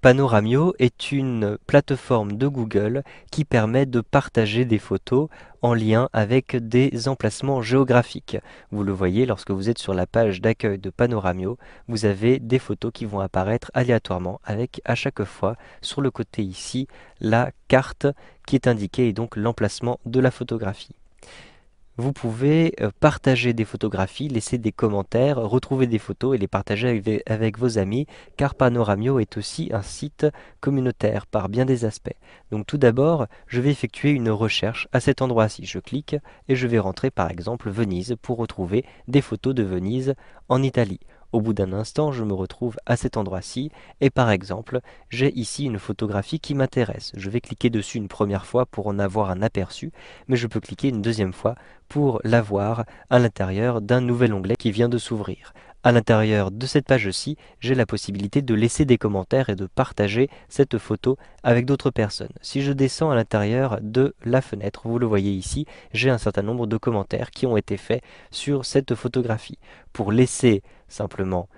Panoramio est une plateforme de Google qui permet de partager des photos en lien avec des emplacements géographiques. Vous le voyez, lorsque vous êtes sur la page d'accueil de Panoramio, vous avez des photos qui vont apparaître aléatoirement avec à chaque fois sur le côté ici la carte qui est indiquée et donc l'emplacement de la photographie vous pouvez euh, partager des photographies, laisser des commentaires, retrouver des photos et les partager avec, vos amis, car Panoramio est aussi un site communautaire par bien des aspects. Donc tout d'abord, je vais effectuer une recherche à cet endroit-ci. Je clique et je vais rentrer par exemple Venise pour retrouver des photos de Venise en Italie. Au bout d'un instant, je me retrouve à cet endroit-ci et par exemple, j'ai ici une photographie qui m'intéresse. Je vais cliquer dessus une première fois pour en avoir un aperçu, mais je peux cliquer une deuxième fois pour l'avoir à l'intérieur d'un nouvel onglet qui vient de s'ouvrir. À l'intérieur de cette page-ci, j'ai la possibilité de laisser des commentaires et de partager cette photo avec d'autres personnes. Si je descends à l'intérieur de la fenêtre, vous le voyez ici, j'ai un certain nombre de commentaires qui ont été faits sur cette photographie. Pour laisser simplement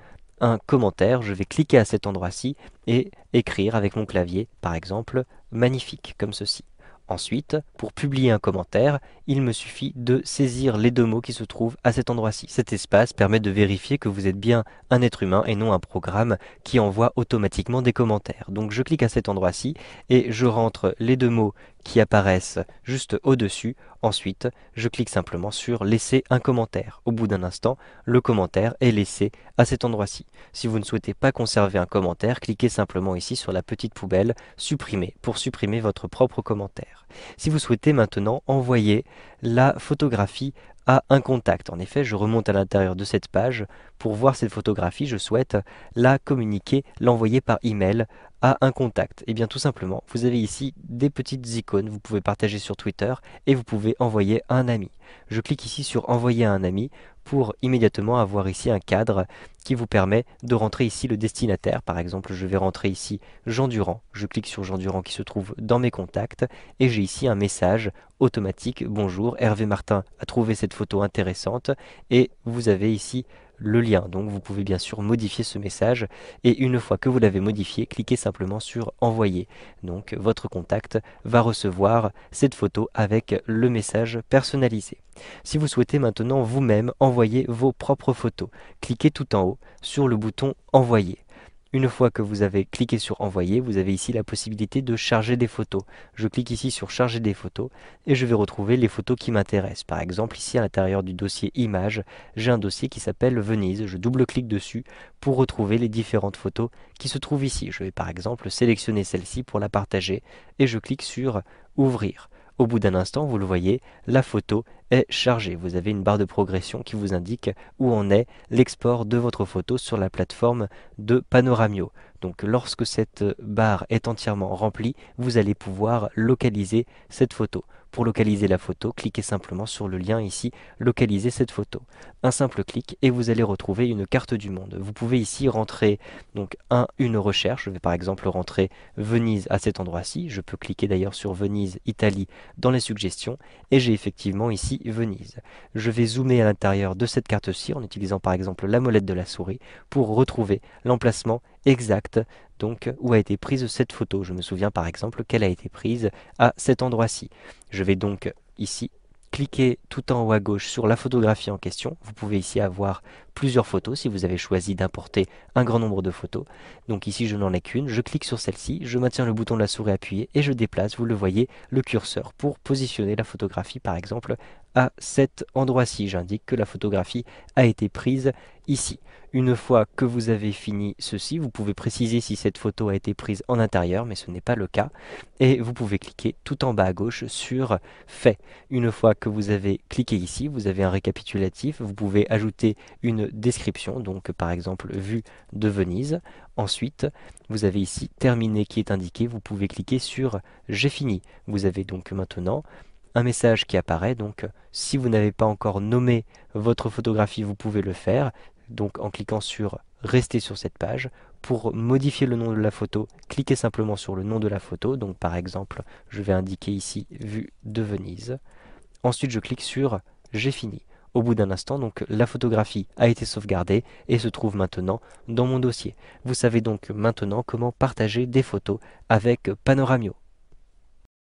un commentaire, je vais cliquer à cet endroit-ci et écrire avec mon clavier, par exemple, magnifique, comme ceci. Ensuite, pour publier un commentaire, il me suffit de saisir les deux mots qui se trouvent à cet endroit-ci. Cet espace permet de vérifier que vous êtes bien un être humain et non un programme qui envoie automatiquement des commentaires. Donc je clique à cet endroit-ci et je rentre les deux mots qui apparaissent juste au-dessus. Ensuite, je clique simplement sur laisser un commentaire. Au bout d'un instant, le commentaire est laissé à cet endroit-ci. Si vous ne souhaitez pas conserver un commentaire, cliquez simplement ici sur la petite poubelle supprimer pour supprimer votre propre commentaire. Si vous souhaitez maintenant envoyer la photographie à un contact. En effet, je remonte à l'intérieur de cette page. Pour voir cette photographie, je souhaite la communiquer, l'envoyer par email à un contact. Et eh bien tout simplement, vous avez ici des petites icônes, vous pouvez partager sur Twitter et vous pouvez envoyer à un ami. Je clique ici sur envoyer à un ami pour immédiatement avoir ici un cadre qui vous permet de rentrer ici le destinataire. Par exemple, je vais rentrer ici Jean Durand. Je clique sur Jean Durand qui se trouve dans mes contacts et j'ai ici un message automatique. Bonjour, Hervé Martin a trouvé cette photo intéressante et vous avez ici le lien. Donc vous pouvez bien sûr modifier ce message et une fois que vous l'avez modifié, cliquez simplement sur envoyer. Donc votre contact va recevoir cette photo avec le message personnalisé. Si vous souhaitez maintenant vous-même envoyer vos propres photos, cliquez tout en haut sur le bouton Envoyer. Une fois que vous avez cliqué sur Envoyer, vous avez ici la possibilité de charger des photos. Je clique ici sur Charger des photos et je vais retrouver les photos qui m'intéressent. Par exemple, ici à l'intérieur du dossier Images, j'ai un dossier qui s'appelle Venise. Je double-clique dessus pour retrouver les différentes photos qui se trouvent ici. Je vais par exemple sélectionner celle-ci pour la partager et je clique sur Ouvrir. Au bout d'un instant, vous le voyez, la photo est chargée. Vous avez une barre de progression qui vous indique où en est l'export de votre photo sur la plateforme de Panoramio. Donc lorsque cette barre est entièrement remplie, vous allez pouvoir localiser cette photo. Pour localiser la photo, cliquez simplement sur le lien ici « Localiser cette photo ». Un simple clic et vous allez retrouver une carte du monde. Vous pouvez ici rentrer donc un, une recherche. Je vais par exemple rentrer Venise à cet endroit-ci. Je peux cliquer d'ailleurs sur Venise, Italie dans les suggestions et j'ai effectivement ici Venise. Je vais zoomer à l'intérieur de cette carte-ci en utilisant par exemple la molette de la souris pour retrouver l'emplacement exacte donc où a été prise cette photo. Je me souviens par exemple qu'elle a été prise à cet endroit-ci. Je vais donc ici cliquer tout en haut à gauche sur la photographie en question. Vous pouvez ici avoir plusieurs photos si vous avez choisi d'importer un grand nombre de photos. Donc ici, je n'en ai qu'une. Je clique sur celle-ci, je maintiens le bouton de la souris appuyé et je déplace, vous le voyez, le curseur pour positionner la photographie, par exemple, à cet endroit-ci. J'indique que la photographie a été prise ici. Une fois que vous avez fini ceci, vous pouvez préciser si cette photo a été prise en intérieur, mais ce n'est pas le cas. Et vous pouvez cliquer tout en bas à gauche sur Fait. Une fois que vous avez cliqué ici, vous avez un récapitulatif. Vous pouvez ajouter une description, donc par exemple vue de Venise. Ensuite, vous avez ici Terminé qui est indiqué. Vous pouvez cliquer sur J'ai fini. Vous avez donc maintenant un message qui apparaît. Donc, si vous n'avez pas encore nommé votre photographie, vous pouvez le faire. Donc, en cliquant sur Rester sur cette page, pour modifier le nom de la photo, cliquez simplement sur le nom de la photo. Donc, par exemple, je vais indiquer ici Vue de Venise. Ensuite, je clique sur J'ai fini. Au bout d'un instant, donc la photographie a été sauvegardée et se trouve maintenant dans mon dossier. Vous savez donc maintenant comment partager des photos avec Panoramio.